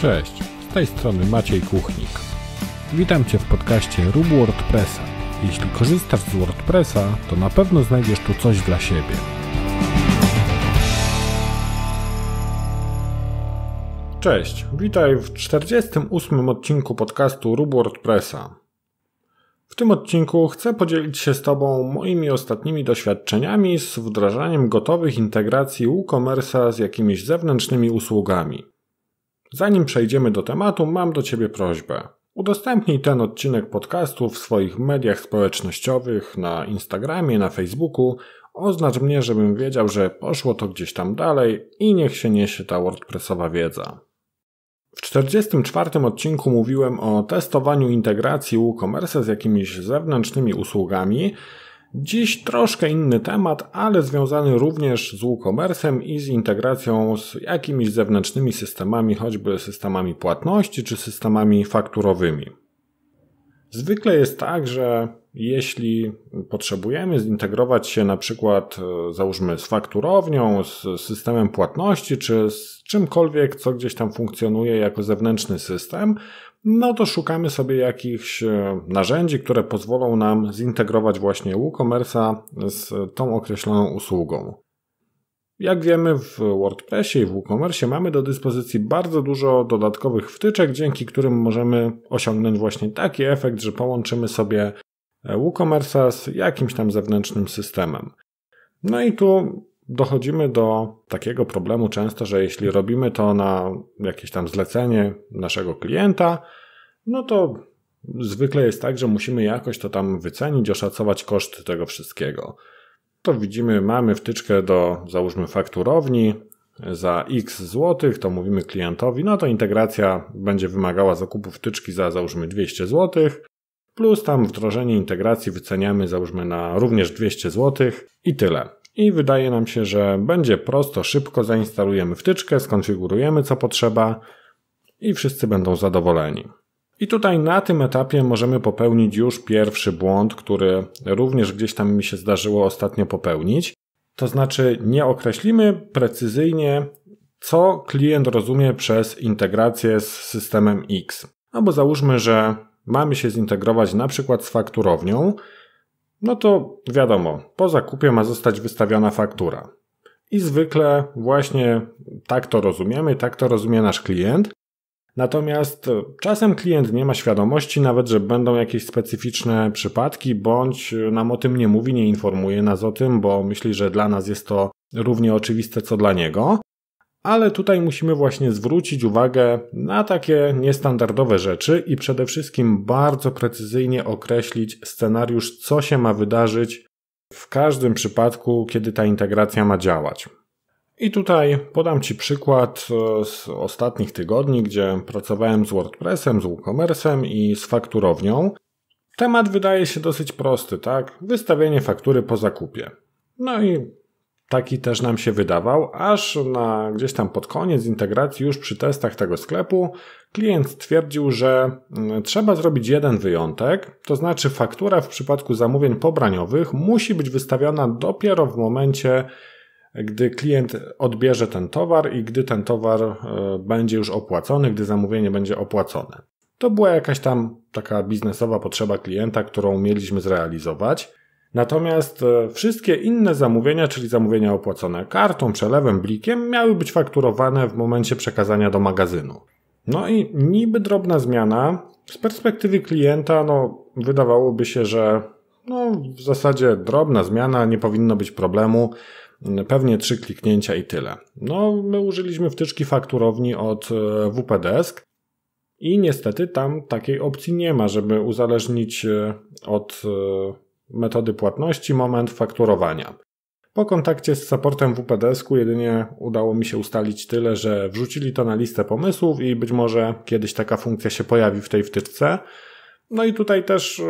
Cześć, z tej strony Maciej Kuchnik. Witam Cię w podcaście Rób WordPressa. Jeśli korzystasz z WordPressa, to na pewno znajdziesz tu coś dla siebie. Cześć, witaj w 48 odcinku podcastu Rób WordPressa. W tym odcinku chcę podzielić się z Tobą moimi ostatnimi doświadczeniami z wdrażaniem gotowych integracji WooCommerce'a z jakimiś zewnętrznymi usługami. Zanim przejdziemy do tematu, mam do Ciebie prośbę. Udostępnij ten odcinek podcastu w swoich mediach społecznościowych, na Instagramie, na Facebooku. Oznacz mnie, żebym wiedział, że poszło to gdzieś tam dalej i niech się niesie ta WordPressowa wiedza. W 44 odcinku mówiłem o testowaniu integracji WooCommerce z jakimiś zewnętrznymi usługami Dziś troszkę inny temat, ale związany również z WooCommerce'em i z integracją z jakimiś zewnętrznymi systemami, choćby systemami płatności czy systemami fakturowymi. Zwykle jest tak, że jeśli potrzebujemy zintegrować się na przykład e, załóżmy z fakturownią, z systemem płatności czy z czymkolwiek, co gdzieś tam funkcjonuje jako zewnętrzny system, no to szukamy sobie jakichś e, narzędzi, które pozwolą nam zintegrować właśnie WooCommerce'a z tą określoną usługą. Jak wiemy, w WordPressie i w WooCommerce mamy do dyspozycji bardzo dużo dodatkowych wtyczek, dzięki którym możemy osiągnąć właśnie taki efekt, że połączymy sobie e, WooCommerce z jakimś tam zewnętrznym systemem. No i tu dochodzimy do takiego problemu często, że jeśli robimy to na jakieś tam zlecenie naszego klienta, no to zwykle jest tak, że musimy jakoś to tam wycenić, oszacować koszty tego wszystkiego. To widzimy, mamy wtyczkę do załóżmy fakturowni za x złotych, to mówimy klientowi, no to integracja będzie wymagała zakupu wtyczki za załóżmy 200 złotych, plus tam wdrożenie integracji wyceniamy załóżmy na również 200 złotych i tyle i wydaje nam się, że będzie prosto, szybko zainstalujemy wtyczkę, skonfigurujemy co potrzeba i wszyscy będą zadowoleni. I tutaj na tym etapie możemy popełnić już pierwszy błąd, który również gdzieś tam mi się zdarzyło ostatnio popełnić. To znaczy nie określimy precyzyjnie, co klient rozumie przez integrację z systemem X. Albo załóżmy, że mamy się zintegrować na przykład z fakturownią no to wiadomo, po zakupie ma zostać wystawiona faktura. I zwykle właśnie tak to rozumiemy, tak to rozumie nasz klient. Natomiast czasem klient nie ma świadomości nawet, że będą jakieś specyficzne przypadki, bądź nam o tym nie mówi, nie informuje nas o tym, bo myśli, że dla nas jest to równie oczywiste co dla niego ale tutaj musimy właśnie zwrócić uwagę na takie niestandardowe rzeczy i przede wszystkim bardzo precyzyjnie określić scenariusz, co się ma wydarzyć w każdym przypadku, kiedy ta integracja ma działać. I tutaj podam Ci przykład e, z ostatnich tygodni, gdzie pracowałem z WordPressem, z WooCommerce'em i z fakturownią. Temat wydaje się dosyć prosty, tak? Wystawienie faktury po zakupie. No i Taki też nam się wydawał, aż na gdzieś tam pod koniec integracji, już przy testach tego sklepu, klient stwierdził, że mm, trzeba zrobić jeden wyjątek, to znaczy faktura w przypadku zamówień pobraniowych musi być wystawiona dopiero w momencie, gdy klient odbierze ten towar i gdy ten towar e, będzie już opłacony, gdy zamówienie będzie opłacone. To była jakaś tam taka biznesowa potrzeba klienta, którą mieliśmy zrealizować. Natomiast e, wszystkie inne zamówienia, czyli zamówienia opłacone kartą, przelewem, blikiem, miały być fakturowane w momencie przekazania do magazynu. No i niby drobna zmiana. Z perspektywy klienta, no, wydawałoby się, że no, w zasadzie drobna zmiana, nie powinno być problemu. Mm, pewnie trzy kliknięcia i tyle. No, my użyliśmy wtyczki fakturowni od e, WPDesk i niestety tam takiej opcji nie ma, żeby uzależnić e, od metody płatności, moment fakturowania. Po kontakcie z supportem WPDS-ku jedynie udało mi się ustalić tyle, że wrzucili to na listę pomysłów i być może kiedyś taka funkcja się pojawi w tej wtyczce. No i tutaj też y,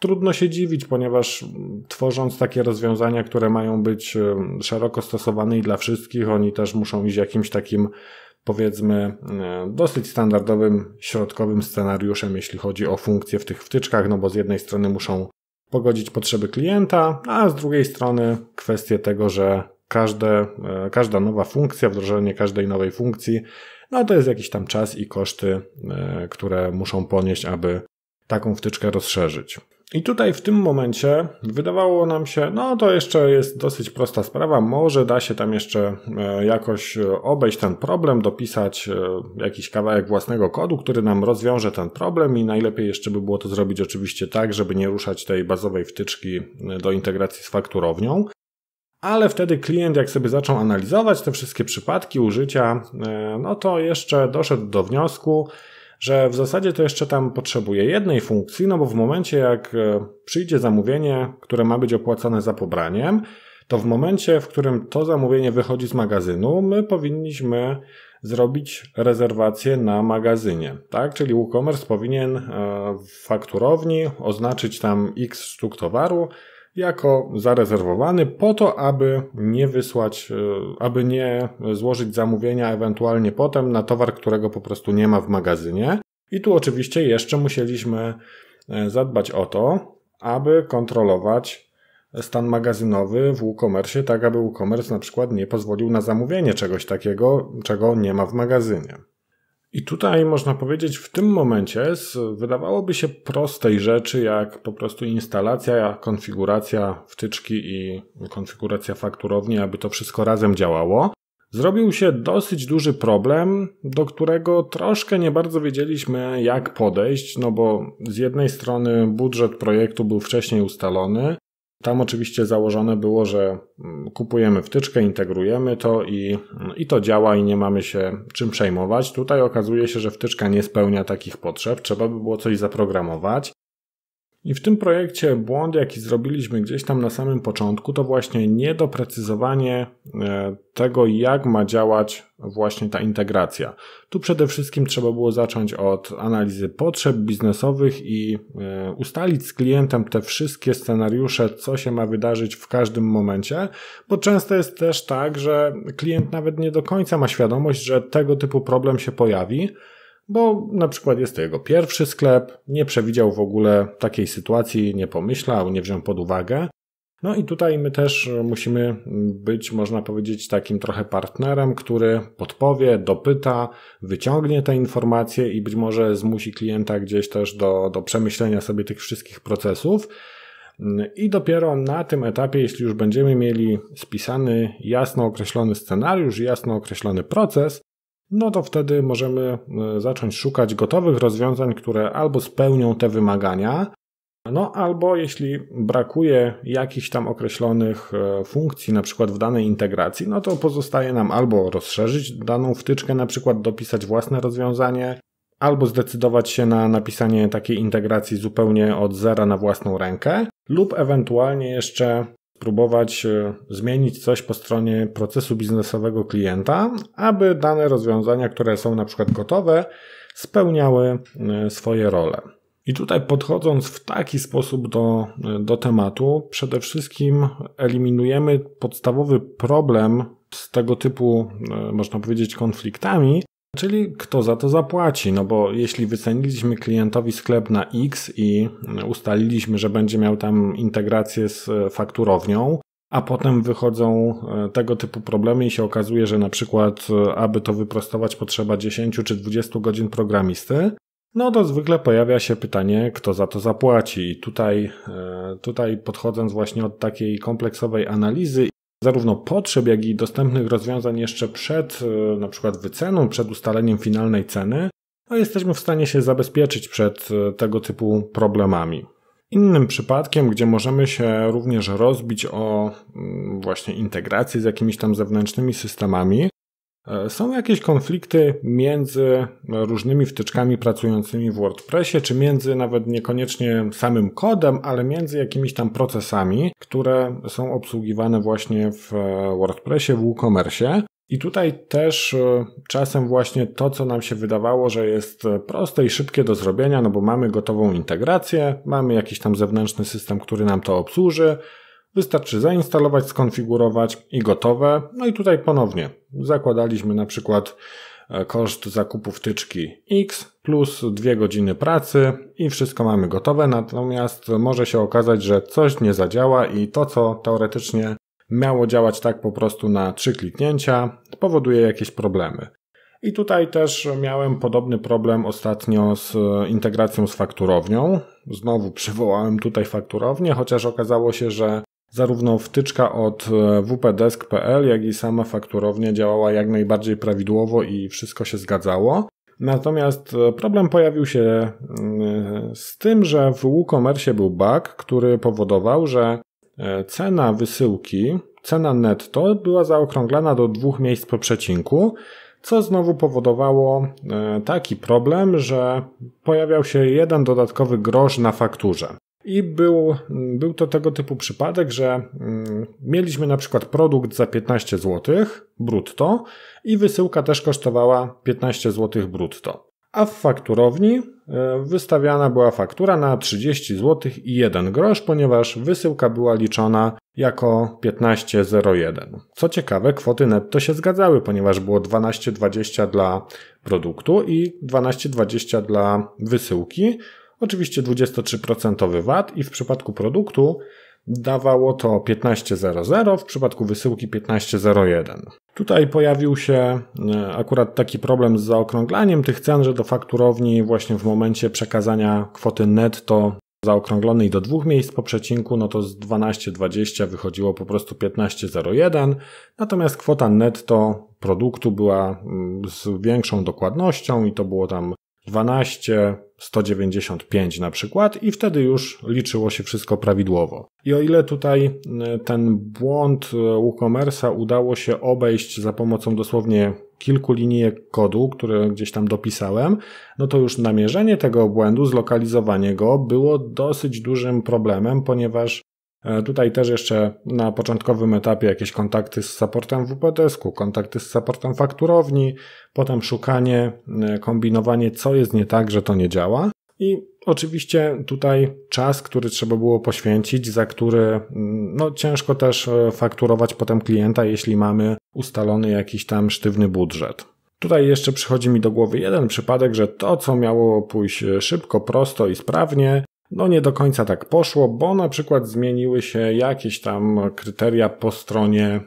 trudno się dziwić, ponieważ tworząc takie rozwiązania, które mają być y, szeroko stosowane i dla wszystkich, oni też muszą iść jakimś takim powiedzmy y, dosyć standardowym środkowym scenariuszem, jeśli chodzi o funkcje w tych wtyczkach, no bo z jednej strony muszą pogodzić potrzeby klienta, a z drugiej strony kwestie tego, że każde, e, każda nowa funkcja, wdrożenie każdej nowej funkcji, no to jest jakiś tam czas i koszty, e, które muszą ponieść, aby taką wtyczkę rozszerzyć. I tutaj w tym momencie wydawało nam się, no to jeszcze jest dosyć prosta sprawa, może da się tam jeszcze e, jakoś e, obejść ten problem, dopisać e, jakiś kawałek własnego kodu, który nam rozwiąże ten problem i najlepiej jeszcze by było to zrobić oczywiście tak, żeby nie ruszać tej bazowej wtyczki do integracji z fakturownią. Ale wtedy klient, jak sobie zaczął analizować te wszystkie przypadki użycia, no to jeszcze doszedł do wniosku, że w zasadzie to jeszcze tam potrzebuje jednej funkcji, no bo w momencie jak e, przyjdzie zamówienie, które ma być opłacane za pobraniem, to w momencie, w którym to zamówienie wychodzi z magazynu, my powinniśmy zrobić rezerwację na magazynie, tak? Czyli WooCommerce powinien e, w fakturowni oznaczyć tam x sztuk towaru, jako zarezerwowany po to, aby nie wysłać, e, aby nie złożyć zamówienia ewentualnie potem na towar, którego po prostu nie ma w magazynie. I tu oczywiście jeszcze musieliśmy e, zadbać o to, aby kontrolować stan magazynowy w WooCommerce, tak aby WooCommerce na przykład nie pozwolił na zamówienie czegoś takiego, czego nie ma w magazynie. I tutaj można powiedzieć, w tym momencie z wydawałoby się prostej rzeczy, jak po prostu instalacja, konfiguracja wtyczki i konfiguracja fakturowni, aby to wszystko razem działało, zrobił się dosyć duży problem, do którego troszkę nie bardzo wiedzieliśmy, jak podejść, no bo z jednej strony budżet projektu był wcześniej ustalony, tam oczywiście założone było, że mm, kupujemy wtyczkę, integrujemy to i, mm, i to działa i nie mamy się czym przejmować. Tutaj okazuje się, że wtyczka nie spełnia takich potrzeb, trzeba by było coś zaprogramować. I w tym projekcie błąd, jaki zrobiliśmy gdzieś tam na samym początku, to właśnie niedoprecyzowanie e, tego, jak ma działać właśnie ta integracja. Tu przede wszystkim trzeba było zacząć od analizy potrzeb biznesowych i e, ustalić z klientem te wszystkie scenariusze, co się ma wydarzyć w każdym momencie, bo często jest też tak, że klient nawet nie do końca ma świadomość, że tego typu problem się pojawi bo na przykład jest to jego pierwszy sklep, nie przewidział w ogóle takiej sytuacji, nie pomyślał, nie wziął pod uwagę. No i tutaj my też musimy być, można powiedzieć, takim trochę partnerem, który podpowie, dopyta, wyciągnie te informacje i być może zmusi klienta gdzieś też do, do przemyślenia sobie tych wszystkich procesów. I dopiero na tym etapie, jeśli już będziemy mieli spisany, jasno określony scenariusz, jasno określony proces, no to wtedy możemy e, zacząć szukać gotowych rozwiązań, które albo spełnią te wymagania, no albo jeśli brakuje jakichś tam określonych e, funkcji, na przykład w danej integracji, no to pozostaje nam albo rozszerzyć daną wtyczkę, na przykład dopisać własne rozwiązanie, albo zdecydować się na napisanie takiej integracji zupełnie od zera na własną rękę, lub ewentualnie jeszcze Spróbować e, zmienić coś po stronie procesu biznesowego klienta, aby dane rozwiązania, które są na przykład gotowe, spełniały e, swoje role. I tutaj podchodząc w taki sposób do, e, do tematu, przede wszystkim eliminujemy podstawowy problem z tego typu, można powiedzieć, konfliktami, Czyli kto za to zapłaci? No bo jeśli wyceniliśmy klientowi sklep na X i ustaliliśmy, że będzie miał tam integrację z e, fakturownią, a potem wychodzą e, tego typu problemy i się okazuje, że na przykład, e, aby to wyprostować, potrzeba 10 czy 20 godzin programisty, no to zwykle pojawia się pytanie, kto za to zapłaci. I tutaj, tutaj podchodząc właśnie od takiej kompleksowej analizy zarówno potrzeb, jak i dostępnych rozwiązań jeszcze przed e, na przykład wyceną, przed ustaleniem finalnej ceny, a no, jesteśmy w stanie się zabezpieczyć przed e, tego typu problemami. Innym przypadkiem, gdzie możemy się również rozbić o mm, właśnie integrację z jakimiś tam zewnętrznymi systemami, E, są jakieś konflikty między e, różnymi wtyczkami pracującymi w WordPressie, czy między nawet niekoniecznie samym kodem, ale między jakimiś tam procesami, które są obsługiwane właśnie w e, WordPressie, w WooCommerce. I tutaj też czasem właśnie to, co nam się wydawało, że jest proste i szybkie do zrobienia, no bo mamy gotową integrację, mamy jakiś tam zewnętrzny system, który nam to obsłuży, Wystarczy zainstalować, skonfigurować i gotowe. No i tutaj ponownie zakładaliśmy na przykład e, koszt zakupu wtyczki X plus dwie godziny pracy i wszystko mamy gotowe, natomiast może się okazać, że coś nie zadziała i to, co teoretycznie miało działać tak po prostu na trzy kliknięcia, powoduje jakieś problemy. I tutaj też miałem podobny problem ostatnio z e, integracją z fakturownią. Znowu przywołałem tutaj fakturownię, chociaż okazało się, że Zarówno wtyczka od e, wpdesk.pl, jak i sama fakturownia działała jak najbardziej prawidłowo i wszystko się zgadzało. Natomiast e, problem pojawił się mm, z tym, że w WooCommerce był bug, który powodował, że e, cena wysyłki, cena netto była zaokrąglana do dwóch miejsc po przecinku, co znowu powodowało taki problem, że pojawiał się jeden dodatkowy grosz na fakturze. I był, był to tego typu przypadek, że mm, mieliśmy na przykład produkt za 15 zł brutto i wysyłka też kosztowała 15 zł brutto. A w fakturowni e, wystawiana była faktura na 30 zł i 1 grosz, ponieważ wysyłka była liczona jako 15,01. Co ciekawe, kwoty netto się zgadzały, ponieważ było 12,20 dla produktu i 12,20 dla wysyłki. Oczywiście 23% VAT i w przypadku produktu dawało to 15.00, w przypadku wysyłki 15.01. Tutaj pojawił się e, akurat taki problem z zaokrąglaniem tych cen, że do fakturowni właśnie w momencie przekazania kwoty netto zaokrąglonej do dwóch miejsc po przecinku, no to z 12,20 wychodziło po prostu 15,01, natomiast kwota netto produktu była mm, z większą dokładnością i to było tam 12 195 na przykład i wtedy już liczyło się wszystko prawidłowo. I o ile tutaj e, ten błąd e, WooCommerce'a udało się obejść za pomocą dosłownie kilku linijek kodu, które gdzieś tam dopisałem, no to już namierzenie tego błędu, zlokalizowanie go było dosyć dużym problemem, ponieważ E, tutaj też jeszcze na początkowym etapie jakieś kontakty z supportem WPDS-ku, kontakty z supportem fakturowni, potem szukanie, e, kombinowanie, co jest nie tak, że to nie działa. I oczywiście tutaj czas, który trzeba było poświęcić, za który mm, no, ciężko też e, fakturować potem klienta, jeśli mamy ustalony jakiś tam sztywny budżet. Tutaj jeszcze przychodzi mi do głowy jeden przypadek, że to, co miało pójść szybko, prosto i sprawnie, no nie do końca tak poszło, bo na przykład zmieniły się jakieś tam kryteria po stronie e,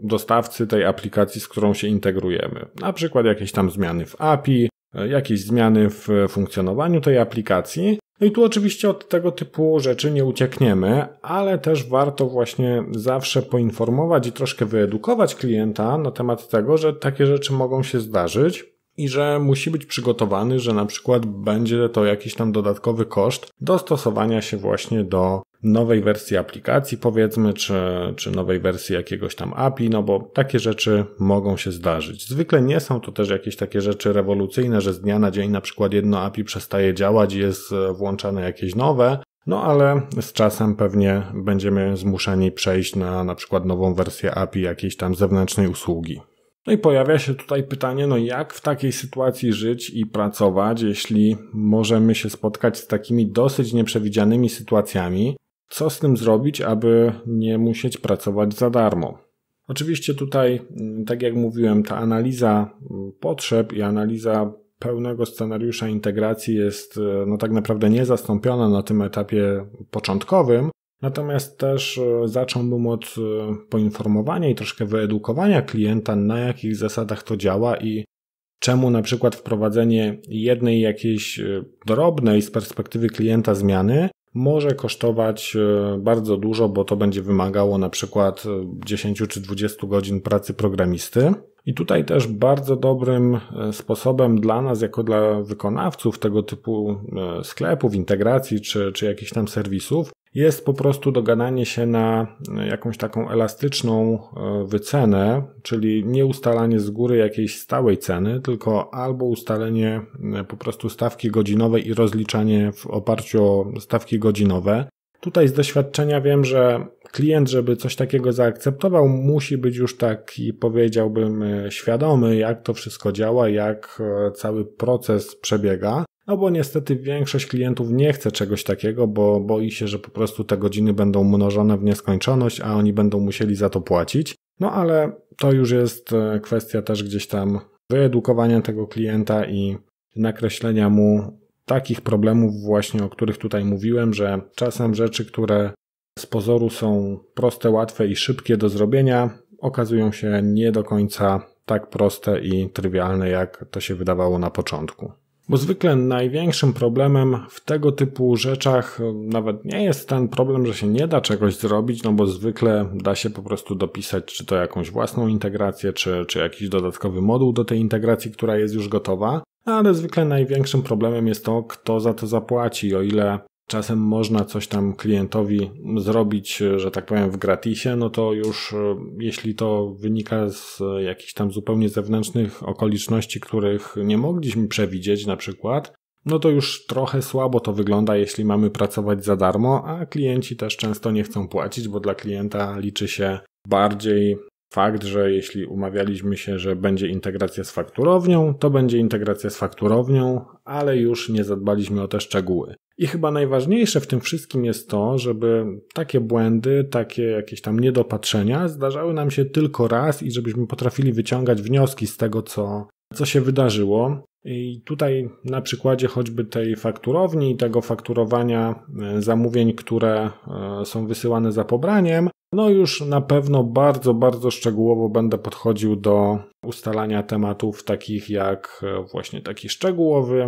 dostawcy tej aplikacji, z którą się integrujemy. Na przykład jakieś tam zmiany w API, e, jakieś zmiany w funkcjonowaniu tej aplikacji. No i tu oczywiście od tego typu rzeczy nie uciekniemy, ale też warto właśnie zawsze poinformować i troszkę wyedukować klienta na temat tego, że takie rzeczy mogą się zdarzyć i że musi być przygotowany, że na przykład będzie to jakiś tam dodatkowy koszt dostosowania się właśnie do nowej wersji aplikacji, powiedzmy, czy, czy nowej wersji jakiegoś tam API, no bo takie rzeczy mogą się zdarzyć. Zwykle nie są to też jakieś takie rzeczy rewolucyjne, że z dnia na dzień na przykład jedno API przestaje działać i jest e, włączane jakieś nowe, no ale z czasem pewnie będziemy zmuszeni przejść na na przykład nową wersję API jakiejś tam zewnętrznej usługi. No i pojawia się tutaj pytanie, no jak w takiej sytuacji żyć i pracować, jeśli możemy się spotkać z takimi dosyć nieprzewidzianymi sytuacjami? Co z tym zrobić, aby nie musieć pracować za darmo? Oczywiście tutaj, mm, tak jak mówiłem, ta analiza mm, potrzeb i analiza pełnego scenariusza integracji jest e, no tak naprawdę niezastąpiona na tym etapie początkowym, Natomiast też e, zacząłbym od e, poinformowania i troszkę wyedukowania klienta, na jakich zasadach to działa i czemu na przykład wprowadzenie jednej jakiejś e, drobnej z perspektywy klienta zmiany może kosztować bardzo dużo, bo to będzie wymagało na przykład 10 czy 20 godzin pracy programisty. I tutaj też bardzo dobrym sposobem dla nas, jako dla wykonawców tego typu sklepów, integracji czy, czy jakichś tam serwisów, jest po prostu dogadanie się na e, jakąś taką elastyczną e, wycenę, czyli nie ustalanie z góry jakiejś stałej ceny, tylko albo ustalenie e, po prostu stawki godzinowej i rozliczanie w oparciu o stawki godzinowe. Tutaj z doświadczenia wiem, że klient, żeby coś takiego zaakceptował, musi być już taki, powiedziałbym, świadomy, jak to wszystko działa, jak cały proces przebiega. No bo niestety większość klientów nie chce czegoś takiego, bo boi się, że po prostu te godziny będą mnożone w nieskończoność, a oni będą musieli za to płacić. No ale to już jest e, kwestia też gdzieś tam wyedukowania tego klienta i nakreślenia mu takich problemów właśnie, o których tutaj mówiłem, że czasem rzeczy, które z pozoru są proste, łatwe i szybkie do zrobienia, okazują się nie do końca tak proste i trywialne, jak to się wydawało na początku. Bo zwykle największym problemem w tego typu rzeczach e, nawet nie jest ten problem, że się nie da czegoś zrobić, no bo zwykle da się po prostu dopisać, czy to jakąś własną integrację, czy, czy jakiś dodatkowy moduł do tej integracji, która jest już gotowa. No, ale zwykle największym problemem jest to, kto za to zapłaci, o ile czasem można coś tam klientowi zrobić, że tak powiem, w gratisie, no to już e, jeśli to wynika z e, jakichś tam zupełnie zewnętrznych okoliczności, których nie mogliśmy przewidzieć, na przykład, no to już trochę słabo to wygląda, jeśli mamy pracować za darmo, a klienci też często nie chcą płacić, bo dla klienta liczy się bardziej fakt, że jeśli umawialiśmy się, że będzie integracja z fakturownią, to będzie integracja z fakturownią, ale już nie zadbaliśmy o te szczegóły. I chyba najważniejsze w tym wszystkim jest to, żeby takie błędy, takie jakieś tam niedopatrzenia zdarzały nam się tylko raz i żebyśmy potrafili wyciągać wnioski z tego, co, co się wydarzyło. I tutaj na przykładzie choćby tej fakturowni i tego fakturowania e, zamówień, które e, są wysyłane za pobraniem, no już na pewno bardzo, bardzo szczegółowo będę podchodził do ustalania tematów takich jak e, właśnie taki szczegółowy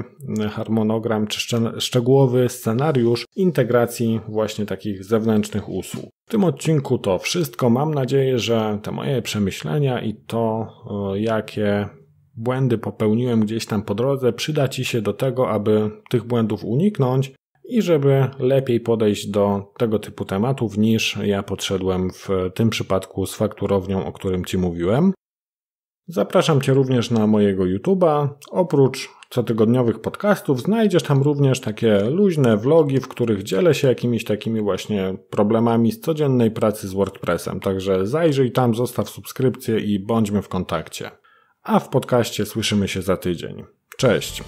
harmonogram czy szczegółowy scenariusz integracji właśnie takich zewnętrznych usług. W tym odcinku to wszystko. Mam nadzieję, że te moje przemyślenia i to, jakie błędy popełniłem gdzieś tam po drodze, przyda Ci się do tego, aby tych błędów uniknąć i żeby lepiej podejść do tego typu tematów niż ja podszedłem w tym przypadku z fakturownią, o którym Ci mówiłem. Zapraszam Cię również na mojego YouTube'a. Oprócz cotygodniowych podcastów znajdziesz tam również takie luźne vlogi, w których dzielę się jakimiś takimi właśnie problemami z codziennej pracy z WordPressem. Także zajrzyj tam, zostaw subskrypcję i bądźmy w kontakcie a w podcaście słyszymy się za tydzień. Cześć!